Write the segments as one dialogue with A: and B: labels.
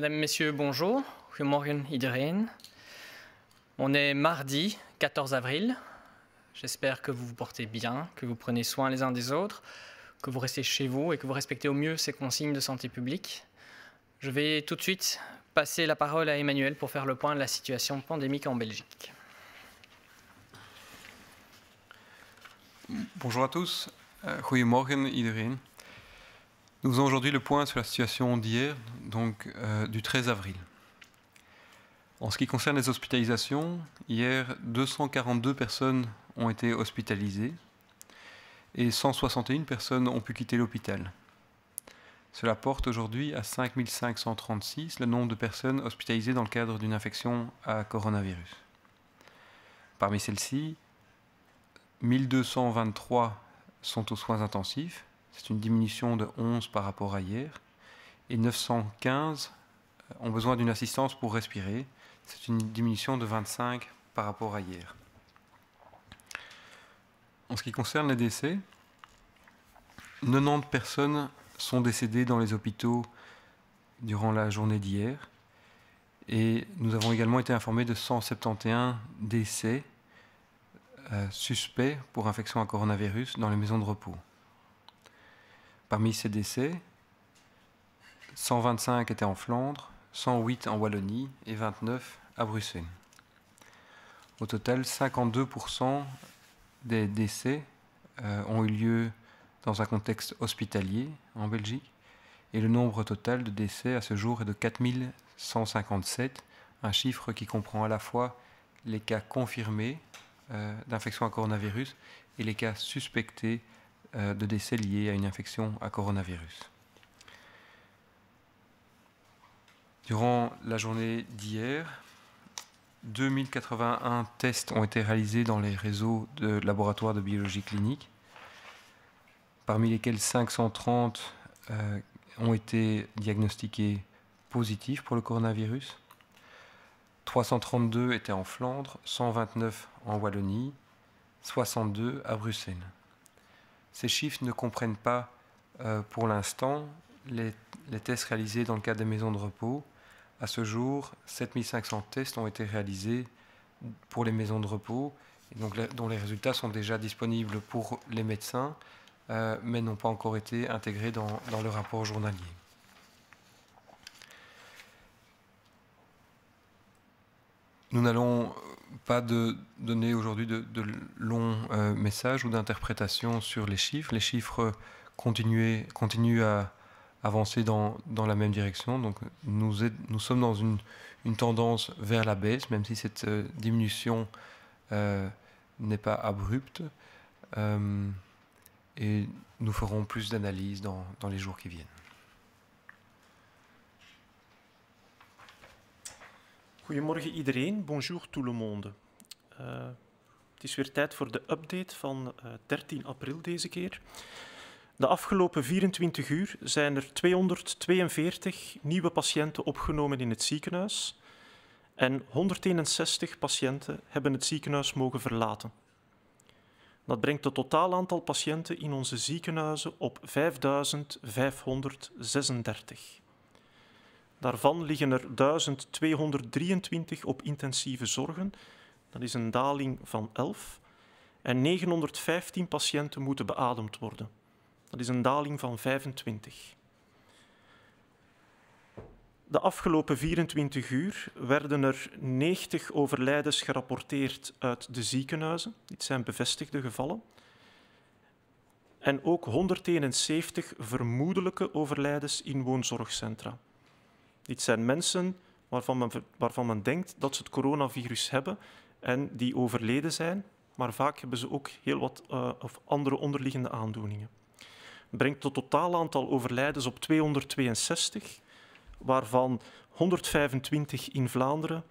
A: Mesdames, Messieurs, bonjour. Goedemorgen iedereen. On est mardi 14 avril. J'espère que vous vous portez bien, que vous prenez soin les uns des autres, que vous restez chez vous et que vous respectez au mieux ces consignes de santé publique. Je vais tout de suite passer la parole à Emmanuel pour faire le point de la situation pandémique en Belgique.
B: Bonjour à tous. Euh, goedemorgen iedereen. Nous faisons aujourd'hui le point sur la situation d'hier, donc euh, du 13 avril. En ce qui concerne les hospitalisations, hier 242 personnes ont été hospitalisées et 161 personnes ont pu quitter l'hôpital. Cela porte aujourd'hui à 5536 le nombre de personnes hospitalisées dans le cadre d'une infection à coronavirus. Parmi celles-ci, 1223 sont aux soins intensifs, c'est une diminution de 11 par rapport à hier. Et 915 ont besoin d'une assistance pour respirer, c'est une diminution de 25 par rapport à hier. En ce qui concerne les décès, 90 personnes sont décédées dans les hôpitaux durant la journée d'hier. Et nous avons également été informés de 171 décès euh, suspects pour infection à coronavirus dans les maisons de repos. Parmi ces décès, 125 étaient en Flandre, 108 en Wallonie et 29 à Bruxelles. Au total, 52% des décès euh, ont eu lieu dans un contexte hospitalier en Belgique et le nombre total de décès à ce jour est de 4157, un chiffre qui comprend à la fois les cas confirmés euh, d'infection à coronavirus et les cas suspectés euh, de décès liés à une infection à coronavirus. Durant la journée d'hier, 2081 tests ont été réalisés dans les réseaux de laboratoires de biologie clinique, parmi lesquels 530 euh, ont été diagnostiqués positifs pour le coronavirus. 332 étaient en Flandre, 129 en Wallonie, 62 à Bruxelles. Ces chiffres ne comprennent pas euh, pour l'instant les, tests réalisés dans le cadre des maisons de repos. À ce jour, 7500 tests ont été réalisés pour les maisons de repos, dont les résultats sont déjà disponibles pour les médecins, euh, mais n'ont pas encore été intégrés dans, le rapport journalier. Nous n'allons pas de donner aujourd'hui de, longs euh, messages ou d'interprétations sur les chiffres. Les chiffres continuent, à avancer dans, la même direction. Donc nous, sommes dans une, tendance vers la baisse, même si cette euh, diminution euh, n'est pas abrupte. et nous ferons plus d'analyses dans les jours qui viennent.
C: Goedemorgen iedereen, bonjour tout le monde. Eh, het is weer tijd voor de update van 13 eh, april deze keer. De afgelopen 24 uur zijn er 242 nieuwe patiënten opgenomen in het ziekenhuis en 161 patiënten hebben het ziekenhuis mogen verlaten. Dat brengt het totaal aantal patiënten in onze ziekenhuizen op 5536. Daarvan liggen er 1223 op intensieve zorgen. Dat is een daling van 11. En 915 patiënten moeten beademd worden. Dat is een daling van 25. De afgelopen 24 uur werden er 90 overlijdens gerapporteerd uit de ziekenhuizen. Dit zijn bevestigde gevallen. En ook 171 vermoedelijke overlijdens in woonzorgcentra. Dit zijn mensen waarvan men, waarvan men denkt dat ze het coronavirus hebben en die overleden zijn, maar vaak hebben ze ook heel wat eh, of andere onderliggende aandoeningen. brengt het totaal aantal overlijdens op 262, waarvan 125 in Vlaanderen,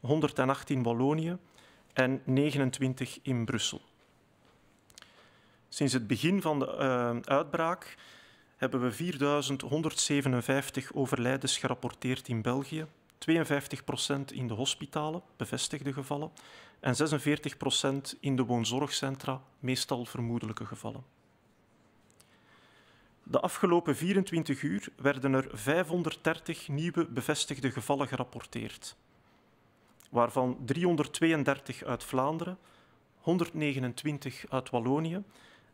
C: 118 in Wallonië en 29 in Brussel. Sinds het begin van de eh, uitbraak hebben we 4157 overlijdens gerapporteerd in België, 52% in de hospitalen, bevestigde gevallen, en 46% in de woonzorgcentra, meestal vermoedelijke gevallen. De afgelopen 24 uur werden er 530 nieuwe bevestigde gevallen gerapporteerd, waarvan 332 uit Vlaanderen, 129 uit Wallonië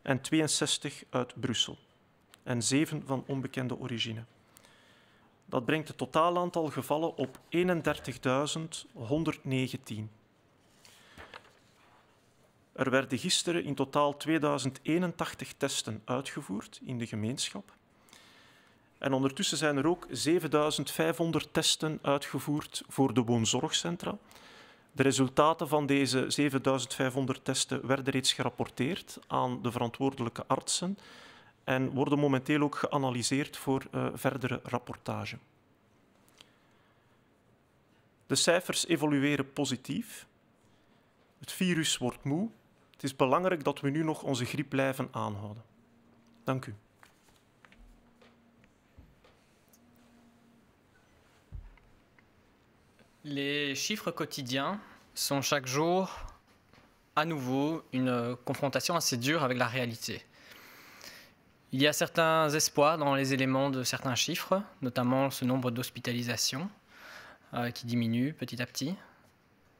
C: en 62 uit Brussel en zeven van onbekende origine. Dat brengt het totaal aantal gevallen op 31.119. Er werden gisteren in totaal 2081 testen uitgevoerd in de gemeenschap. En ondertussen zijn er ook 7500 testen uitgevoerd voor de woonzorgcentra. De resultaten van deze 7500 testen werden reeds gerapporteerd aan de verantwoordelijke artsen en worden momenteel ook geanalyseerd voor eh, verdere rapportage. De cijfers evolueren positief. Het virus wordt moe. Het is belangrijk dat we nu nog onze griep blijven aanhouden. Dank u.
A: Les chiffres quotidiens sont chaque jour à nouveau une confrontation assez dure avec la réalité. Il y a certains espoirs dans les éléments de certains chiffres, notamment ce nombre d'hospitalisations euh, qui diminue petit à petit.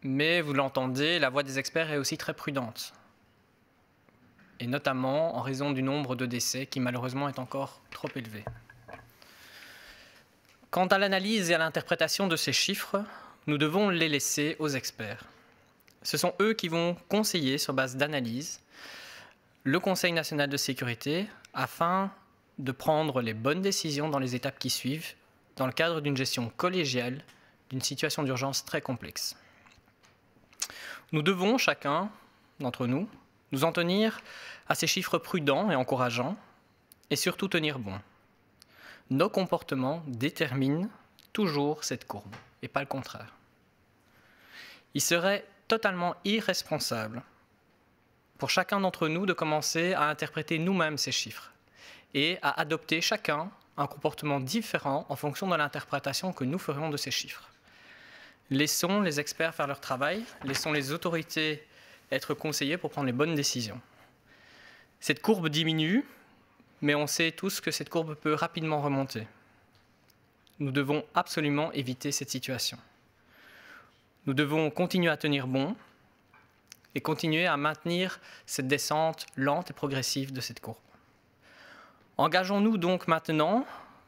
A: Mais vous l'entendez, la voix des experts est aussi très prudente. Et notamment en raison du nombre de décès qui malheureusement est encore trop élevé. Quant à l'analyse et à l'interprétation de ces chiffres, nous devons les laisser aux experts. Ce sont eux qui vont conseiller sur base d'analyse le Conseil national de sécurité afin de prendre les bonnes décisions dans les étapes qui suivent, dans le cadre d'une gestion collégiale d'une situation d'urgence très complexe. Nous devons, chacun d'entre nous, nous en tenir à ces chiffres prudents et encourageants, et surtout tenir bon. Nos comportements déterminent toujours cette courbe, et pas le contraire. Il serait totalement irresponsable pour chacun d'entre nous de commencer à interpréter nous-mêmes ces chiffres et à adopter chacun un comportement différent en fonction de l'interprétation que nous ferons de ces chiffres. Laissons les experts faire leur travail, laissons les autorités être conseillées pour prendre les bonnes décisions. Cette courbe diminue, mais on sait tous que cette courbe peut rapidement remonter. Nous devons absolument éviter cette situation. Nous devons continuer à tenir bon, et continuer à maintenir cette descente lente et progressive de cette courbe. Engageons-nous donc maintenant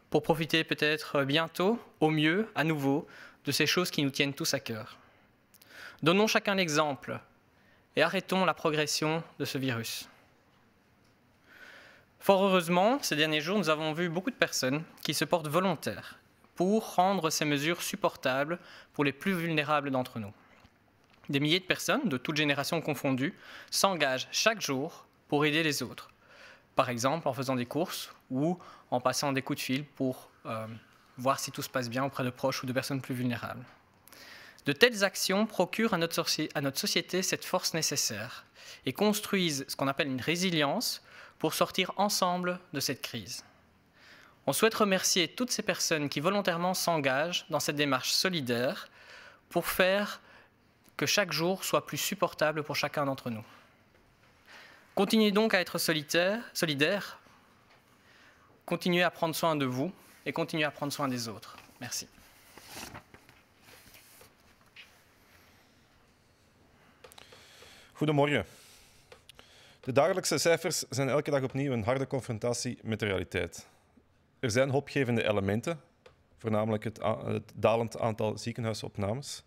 A: pour profiter peut-être bientôt, au mieux, à nouveau, de ces choses qui nous tiennent tous à cœur. Donnons chacun l'exemple et arrêtons la progression de ce virus. Fort heureusement, ces derniers jours, nous avons vu beaucoup de personnes qui se portent volontaires pour rendre ces mesures supportables pour les plus vulnérables d'entre nous. Des milliers de personnes, de toutes générations confondues, s'engagent chaque jour pour aider les autres. Par exemple, en faisant des courses ou en passant des coups de fil pour euh, voir si tout se passe bien auprès de proches ou de personnes plus vulnérables. De telles actions procurent à notre société cette force nécessaire et construisent ce qu'on appelle une résilience pour sortir ensemble de cette crise. On souhaite remercier toutes ces personnes qui volontairement s'engagent dans cette démarche solidaire pour faire que chaque jour soit plus supportable pour chacun d'entre nous. Continuez donc à être solitaire, solidaire, continuez à prendre soin de vous et continuez à prendre soin des autres. Merci.
D: Goedemorgen. De dagelijkse cijfers zijn elke dag opnieuw een harde confrontatie met de realiteit. Er zijn hoopgevende elementen, voornamelijk het dalend aantal ziekenhuisopnames.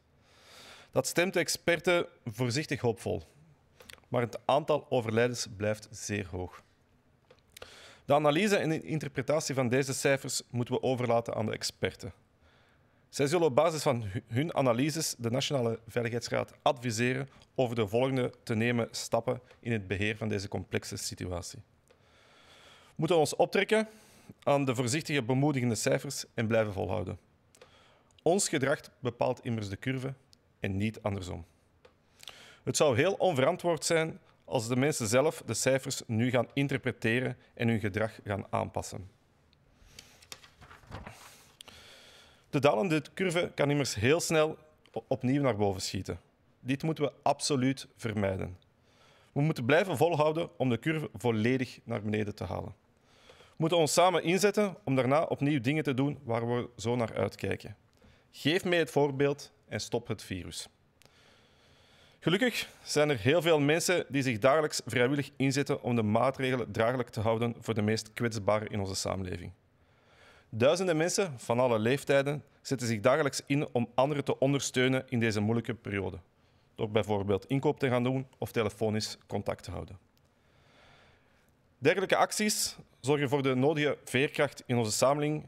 D: Dat stemt de experten voorzichtig hoopvol. Maar het aantal overlijdens blijft zeer hoog. De analyse en de interpretatie van deze cijfers moeten we overlaten aan de experten. Zij zullen op basis van hun analyses de Nationale Veiligheidsraad adviseren over de volgende te nemen stappen in het beheer van deze complexe situatie. We moeten ons optrekken aan de voorzichtige bemoedigende cijfers en blijven volhouden. Ons gedrag bepaalt immers de curve en niet andersom. Het zou heel onverantwoord zijn als de mensen zelf de cijfers nu gaan interpreteren en hun gedrag gaan aanpassen. De dalende curve kan immers heel snel opnieuw naar boven schieten. Dit moeten we absoluut vermijden. We moeten blijven volhouden om de curve volledig naar beneden te halen. We moeten ons samen inzetten om daarna opnieuw dingen te doen waar we zo naar uitkijken. Geef mij het voorbeeld en stop het virus. Gelukkig zijn er heel veel mensen die zich dagelijks vrijwillig inzetten om de maatregelen draaglijk te houden voor de meest kwetsbaren in onze samenleving. Duizenden mensen van alle leeftijden zetten zich dagelijks in om anderen te ondersteunen in deze moeilijke periode. Door bijvoorbeeld inkoop te gaan doen of telefonisch contact te houden. Dergelijke acties zorgen voor de nodige veerkracht in onze samenleving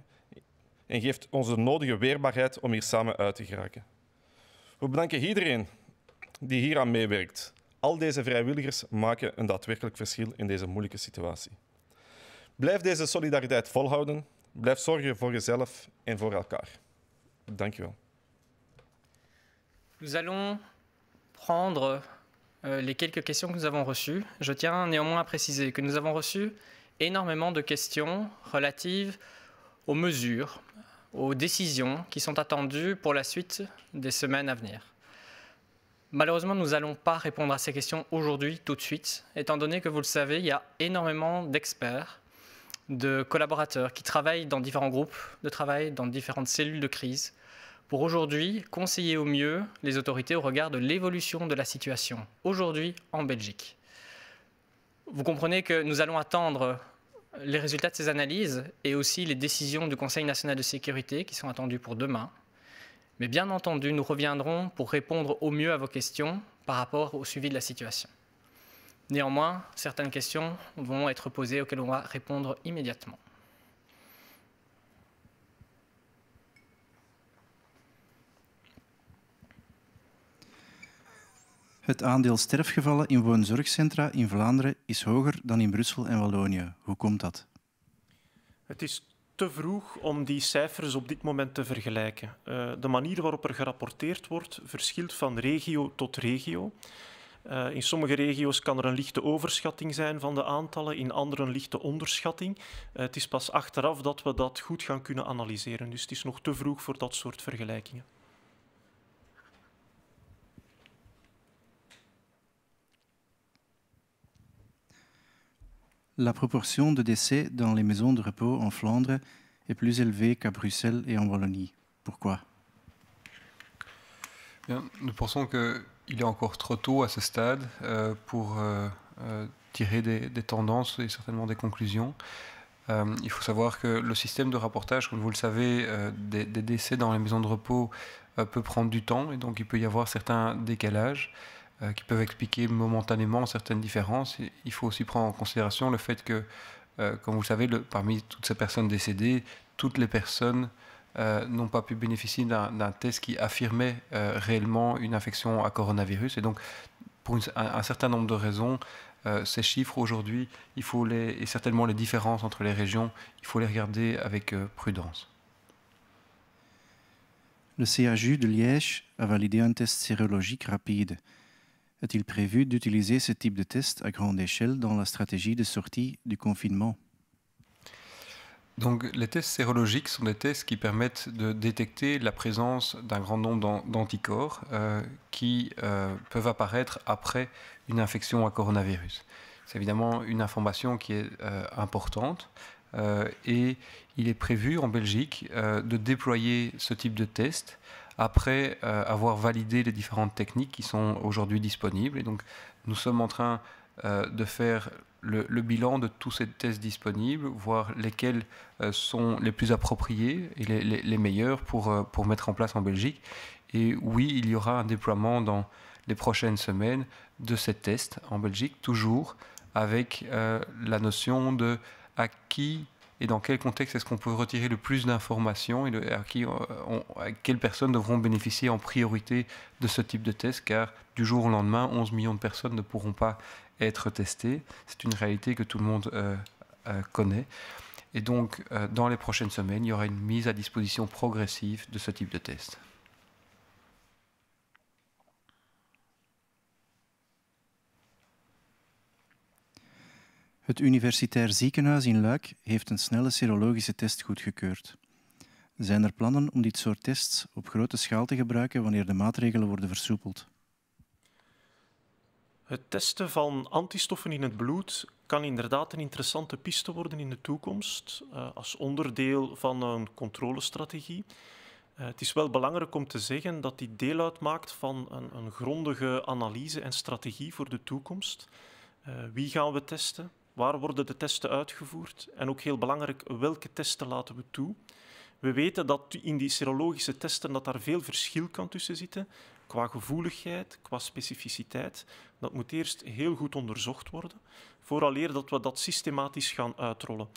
D: en geeft ons de nodige weerbaarheid om hier samen uit te geraken. We bedanken iedereen die hier aan meewerkt. Al deze vrijwilligers maken een daadwerkelijk verschil in deze moeilijke situatie. Blijf deze solidariteit volhouden. Blijf zorgen voor jezelf en voor elkaar. Dank je wel.
A: Nous allons prendre euh, les quelques questions que nous avons reçues. Je tiens néanmoins à préciser que nous avons reçu énormément de questions relatives aux mesures aux décisions qui sont attendues pour la suite des semaines à venir. Malheureusement, nous n'allons pas répondre à ces questions aujourd'hui, tout de suite, étant donné que, vous le savez, il y a énormément d'experts, de collaborateurs qui travaillent dans différents groupes de travail, dans différentes cellules de crise, pour aujourd'hui conseiller au mieux les autorités au regard de l'évolution de la situation, aujourd'hui en Belgique. Vous comprenez que nous allons attendre les résultats de ces analyses et aussi les décisions du Conseil national de sécurité qui sont attendues pour demain. Mais bien entendu, nous reviendrons pour répondre au mieux à vos questions par rapport au suivi de la situation. Néanmoins, certaines questions vont être posées auxquelles on va répondre immédiatement.
E: Het aandeel sterfgevallen in woonzorgcentra in Vlaanderen is hoger dan in Brussel en Wallonië. Hoe komt dat?
C: Het is te vroeg om die cijfers op dit moment te vergelijken. Eh, de manier waarop er gerapporteerd wordt verschilt van regio tot regio. Eh, in sommige regio's kan er een lichte overschatting zijn van de aantallen, in andere een lichte onderschatting. Eh, het is pas achteraf dat we dat goed gaan kunnen analyseren. Dus het is nog te vroeg voor dat soort vergelijkingen.
E: la proportion de décès dans les maisons de repos en Flandre est plus élevée qu'à Bruxelles et en Wallonie. Pourquoi
B: Nous pensons qu'il est encore trop tôt à ce stade euh, pour euh, euh, tirer des, tendances et certainement des conclusions. il faut savoir que le système de rapportage, comme vous le savez, des, décès dans les maisons de repos peut prendre du temps et donc il peut y avoir certains décalages. Euh, qui peuvent expliquer momentanément certaines différences. il faut aussi prendre en considération le fait que, euh, comme vous le savez, parmi toutes ces personnes décédées, toutes les personnes euh, n'ont pas pu bénéficier d'un test qui affirmait réellement une infection à coronavirus. Et donc, pour un, certain nombre de raisons, ces chiffres aujourd'hui, il faut et certainement les différences entre les régions, il faut les regarder avec prudence.
E: Le CHU de Liège a validé un test sérologique rapide est-il prévu d'utiliser ce type de test à grande échelle dans la stratégie de sortie du confinement
B: les tests sérologiques sont des tests qui permettent de détecter la présence d'un grand nombre d'anticorps euh, qui euh, peuvent apparaître après une infection à coronavirus. C'est évidemment une information qui est euh, importante et il est prévu en Belgique de déployer ce type de test après euh, avoir validé les différentes techniques qui sont aujourd'hui disponibles. Et donc, nous sommes en train euh, de faire le, bilan de tous ces tests disponibles, voir lesquels euh, sont les plus appropriés et les, meilleurs pour, pour mettre en place en Belgique. Et oui, il y aura un déploiement dans les prochaines semaines de ces tests en Belgique, toujours avec la notion de à qui et dans quel contexte est-ce qu'on peut retirer le plus d'informations et euh, à, quelles personnes devront bénéficier en priorité de ce type de test, car du jour au lendemain, 11 millions de personnes ne pourront pas être testées. C'est une réalité que tout le monde euh, euh, connaît. Et donc, dans les prochaines semaines, il y aura une mise à disposition progressive de ce type de test.
E: Het Universitair Ziekenhuis in Luik heeft een snelle serologische test goedgekeurd. Zijn er plannen om dit soort tests op grote schaal te gebruiken wanneer de maatregelen worden versoepeld?
C: Het testen van antistoffen in het bloed kan inderdaad een interessante piste worden in de toekomst eh, als onderdeel van een controlestrategie. Eh, het is wel belangrijk om te zeggen dat dit deel uitmaakt van een, grondige analyse en strategie voor de toekomst. Eh, wie gaan we testen? Waar worden de testen uitgevoerd? En ook heel belangrijk, welke testen laten we toe? We weten dat in die serologische testen dat daar veel verschil kan tussen zitten, qua gevoeligheid, qua specificiteit. Dat moet eerst heel goed onderzocht worden, vooraleer dat we dat systematisch gaan uitrollen.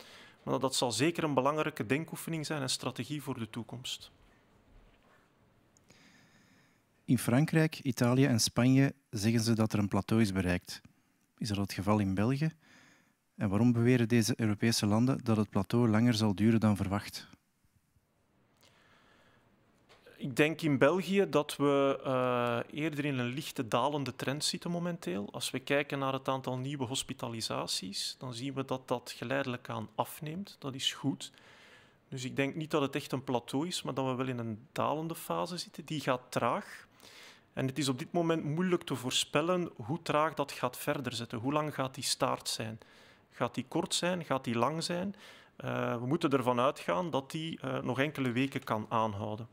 C: Maar dat zal zeker een belangrijke denkoefening zijn en strategie voor de toekomst.
E: In Frankrijk, Italië en Spanje zeggen ze dat er een plateau is bereikt. Is dat het geval in België? En waarom beweren deze Europese landen dat het plateau langer zal duren dan verwacht?
C: Ik denk in België dat we eh, eerder in een lichte dalende trend zitten momenteel. Als we kijken naar het aantal nieuwe hospitalisaties, dan zien we dat dat geleidelijk aan afneemt. Dat is goed. Dus ik denk niet dat het echt een plateau is, maar dat we wel in een dalende fase zitten. Die gaat traag. En het is op dit moment moeilijk te voorspellen hoe traag dat gaat verder zetten. Hoe lang gaat die staart zijn? Gaat die kort zijn? Gaat die lang zijn? Uh, we moeten ervan uitgaan dat die uh, nog enkele weken kan aanhouden.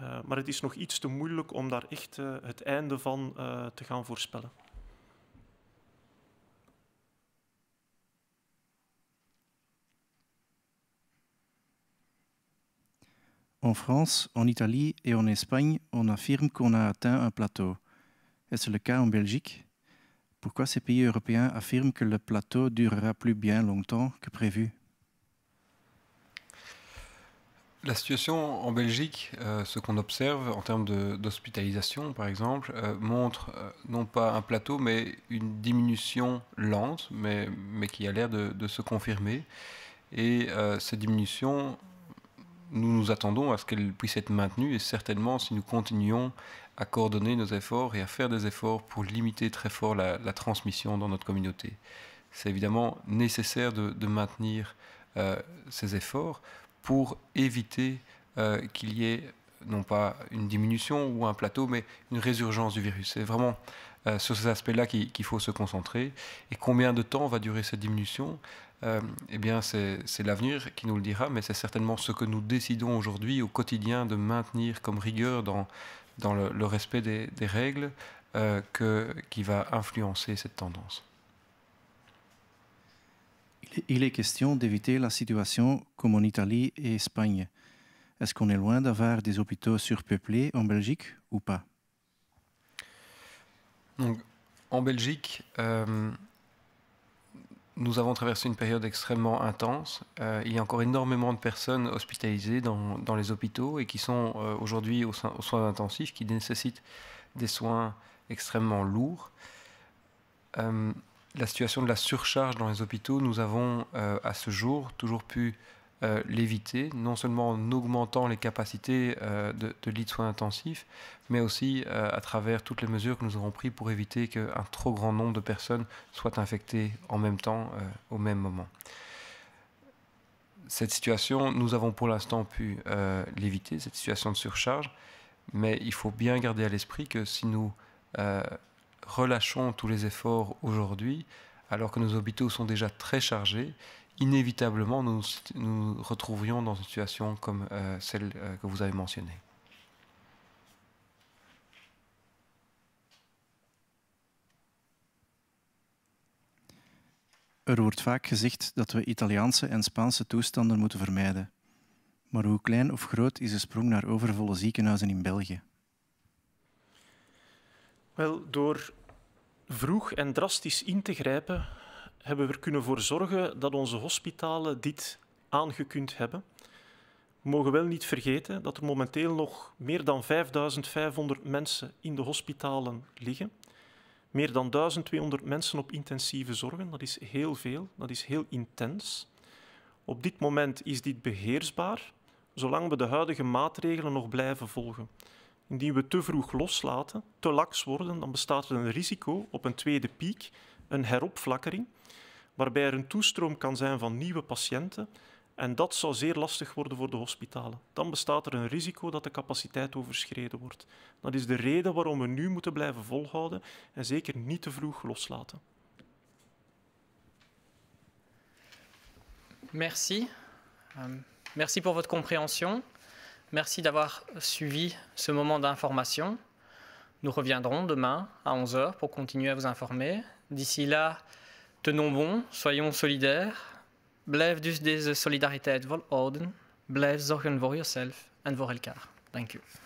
C: Uh, maar het is nog iets te moeilijk om daar echt het einde van te gaan voorspellen.
E: In France, in Italie en en Espagne, on affirme qu'on a atteint un plateau. Est-ce le cas en Belgique Pourquoi ces pays européens affirment que le plateau durera plus bien longtemps que prévu la
B: situation en Belgique, euh, ce qu'on observe en termes d'hospitalisation par exemple, euh, montre euh, non pas un plateau mais une diminution lente mais, mais qui a l'air de, se confirmer. Et cette diminution, nous nous attendons à ce qu'elle puisse être maintenue. et certainement si nous continuons à coordonner nos efforts et à faire des efforts pour limiter très fort la, transmission dans notre communauté. C'est évidemment nécessaire de, maintenir euh, ces efforts pour éviter euh, qu'il y ait non pas une diminution ou un plateau, mais une résurgence du virus. C'est vraiment euh, sur ces aspects-là qu'il faut se concentrer. Et combien de temps va durer cette diminution Eh bien, c'est l'avenir qui nous le dira, mais c'est certainement ce que nous décidons aujourd'hui au quotidien de maintenir comme rigueur dans, dans le, respect des, règles
E: euh, que, qui va influencer cette tendance. Il est question d'éviter la situation comme en Italie et Espagne. Est-ce qu'on est loin d'avoir des hôpitaux surpeuplés en Belgique ou pas
B: Donc, En Belgique, euh, nous avons traversé une période extrêmement intense. Euh, il y a encore énormément de personnes hospitalisées dans, les hôpitaux et qui sont euh, aujourd'hui aux, soins intensifs, qui nécessitent des soins extrêmement lourds. Euh, la situation de la surcharge dans les hôpitaux, nous avons à ce jour toujours pu euh, l'éviter, non seulement en augmentant les capacités euh, de, lits de soins intensifs, mais aussi euh, à travers toutes les mesures que nous avons prises pour éviter qu'un trop grand nombre de personnes soient infectées en même temps, au même moment. Cette situation, nous avons pour l'instant pu l'éviter, cette situation de surcharge, mais il faut bien garder à l'esprit que si nous relâchons tous les efforts aujourd'hui, alors que nos hôpitaux sont déjà très chargés, inévitablement nous nous retrouverions dans une situation comme euh, celle euh, que vous avez mentionnée.
E: Er wordt vaak gezegd dat we Italiaanse en Spaanse toestanden moeten vermijden. Maar hoe klein of groot is de sprong naar overvolle ziekenhuizen in België?
C: Wel, door Vroeg en drastisch in te grijpen hebben we er kunnen voor zorgen dat onze hospitalen dit aangekund hebben. We mogen wel niet vergeten dat er momenteel nog meer dan 5500 mensen in de hospitalen liggen. Meer dan 1200 mensen op intensieve zorgen. Dat is heel veel, dat is heel intens. Op dit moment is dit beheersbaar, zolang we de huidige maatregelen nog blijven volgen. Indien we te vroeg loslaten, te laks worden, dan bestaat er een risico op een tweede piek, een heropflakkering, waarbij er een toestroom kan zijn van nieuwe patiënten. En dat zou zeer lastig worden voor de hospitalen. Dan bestaat er een risico dat de capaciteit overschreden wordt. Dat is de reden waarom we nu moeten blijven volhouden en zeker niet te vroeg loslaten.
A: Merci. Um, merci pour votre compréhension. Merci d'avoir suivi ce moment d'information. Nous reviendrons demain à 11h pour continuer à vous informer. D'ici là, tenons bon, soyons solidaires. Blev dus solidarité solidariteit volhouden. Blev zorgen voor yourself and voor elkaar. Thank you.